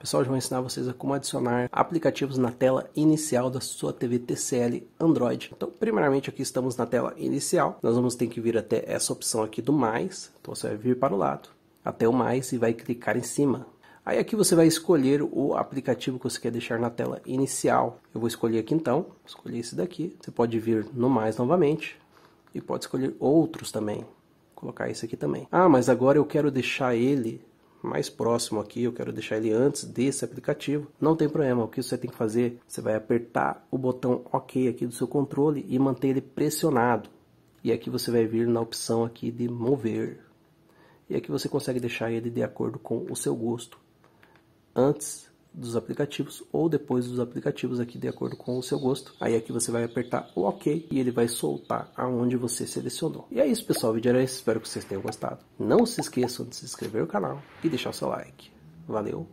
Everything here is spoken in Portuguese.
Pessoal, eu vou ensinar vocês a como adicionar aplicativos na tela inicial da sua TV TCL Android. Então, primeiramente aqui estamos na tela inicial. Nós vamos ter que vir até essa opção aqui do mais. Então, você vai vir para o lado, até o mais e vai clicar em cima. Aí aqui você vai escolher o aplicativo que você quer deixar na tela inicial. Eu vou escolher aqui então, escolhi esse daqui. Você pode vir no mais novamente e pode escolher outros também. Vou colocar esse aqui também. Ah, mas agora eu quero deixar ele mais próximo aqui, eu quero deixar ele antes desse aplicativo, não tem problema. O que você tem que fazer, você vai apertar o botão OK aqui do seu controle e manter ele pressionado. E aqui você vai vir na opção aqui de mover. E aqui você consegue deixar ele de acordo com o seu gosto. Antes dos aplicativos ou depois dos aplicativos aqui de acordo com o seu gosto. Aí aqui você vai apertar o OK e ele vai soltar aonde você selecionou. E é isso pessoal, o vídeo era esse, espero que vocês tenham gostado. Não se esqueçam de se inscrever no canal e deixar o seu like. Valeu!